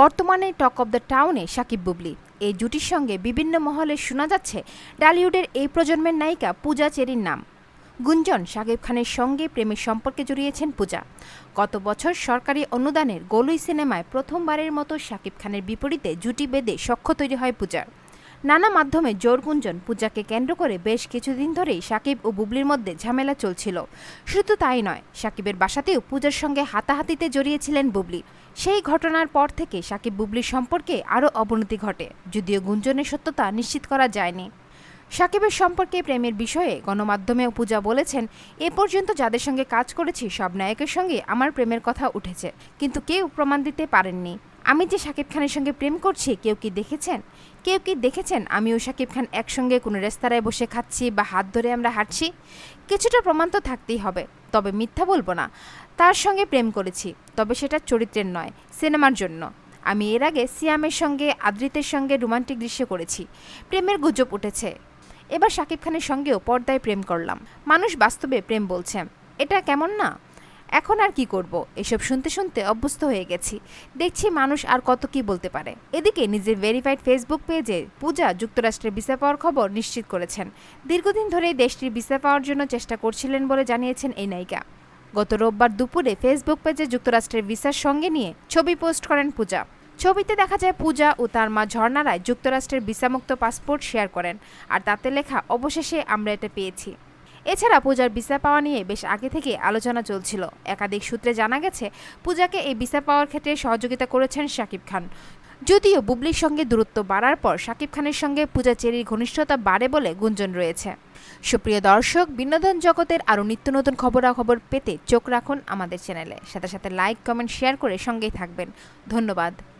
বর্তমানে talk of the টাউনে সাকিব বুবলি এই জুটির সঙ্গে বিভিন্ন মহলে শোনা যাচ্ছে ডালিউডের এই প্রজন্মের নায়িকা পূজা চেরির নাম গুঞ্জন সাকিব খানের সঙ্গে প্রেমের সম্পর্কে জড়িয়েছেন পূজা গত বছর সরকারি অনুদানের গলুই সিনেমায় প্রথমবারের মতো সাকিব খানের বিপরীতে জুটি বেঁধে সক্ষ তৈরি হয় পূজার নানা মাধ্যমে জোর গুঞ্জন পূজাকে কেন্দ্র করে বেশ কিছুদিন ধরেই সাকিব ও বুবলির মধ্যে ঝামেলা চলছিল শুধু তাই নয় সাকিবের বাসাতেও পূজার সঙ্গে হাতাহাতিতে জড়িয়েছিলেন বুবলি সেই ঘটনার পর থেকে সাকিব বুবলির সম্পর্কে আরও অবনতি ঘটে যদিও গুঞ্জনের সত্যতা নিশ্চিত করা যায়নি সাকিবের সম্পর্কে প্রেমের বিষয়ে গণমাধ্যমে পূজা বলেছেন এ পর্যন্ত যাদের সঙ্গে কাজ করেছি সব নায়কের সঙ্গে আমার প্রেমের কথা উঠেছে কিন্তু কেউ প্রমাণ দিতে পারেননি আমি যে শাকিব খানের সঙ্গে প্রেম করছি কেউ কি দেখেছেন কেউ কি দেখেছেন আমি ও শাকিব খান একসঙ্গে কোনো রেস্তোরাঁয় বসে খাচ্ছি বা হাত ধরে আমরা হাঁটছি কিছুটা প্রমাণ তো থাকতেই হবে তবে মিথ্যা বলবো না তার সঙ্গে প্রেম করেছি তবে সেটা চরিত্রের নয় সিনেমার জন্য আমি এর আগে সিয়ামের সঙ্গে আদ্রিতের সঙ্গে রোমান্টিক দৃশ্য করেছি প্রেমের গুজব উঠেছে এবার শাকিব খানের সঙ্গেও পর্দায় প্রেম করলাম মানুষ বাস্তবে প্রেম বলছে এটা কেমন না এখন আর কি করব এসব শুনতে শুনতে অভ্যস্ত হয়ে গেছি দেখছি মানুষ আর কত কি বলতে পারে এদিকে নিজের ভেরিফাইড ফেসবুক পেজে পূজা যুক্তরাষ্ট্রের ভিসা পাওয়ার খবর নিশ্চিত করেছেন দীর্ঘদিন ধরেই দেশটির ভিসা পাওয়ার জন্য চেষ্টা করছিলেন বলে জানিয়েছেন এই নায়িকা গত রোববার দুপুরে ফেসবুক পেজে যুক্তরাষ্ট্রের ভিসার সঙ্গে নিয়ে ছবি পোস্ট করেন পূজা ছবিতে দেখা যায় পূজা ও তার মা ঝর্ণারায় যুক্তরাষ্ট্রের ভিসামুক্ত পাসপোর্ট শেয়ার করেন আর তাতে লেখা অবশেষে আমরা এটা পেয়েছি এছাড়া পূজার ভিসা পাওয়া নিয়ে বেশ আগে থেকে আলোচনা চলছিল একাধিক সূত্রে জানা গেছে পূজাকে এই ভিসা পাওয়ার ক্ষেত্রে সহযোগিতা করেছেন শাকিব খান যদিও বুবলির সঙ্গে দূরত্ব বাড়ার পর শাকিব খানের সঙ্গে পূজা চেরির ঘনিষ্ঠতা বাড়ে বলে গুঞ্জন রয়েছে সুপ্রিয় দর্শক বিনোদন জগতের আরও নিত্য নতুন খবরাখবর পেতে চোখ রাখুন আমাদের চ্যানেলে সাথে সাথে লাইক কমেন্ট শেয়ার করে সঙ্গেই থাকবেন ধন্যবাদ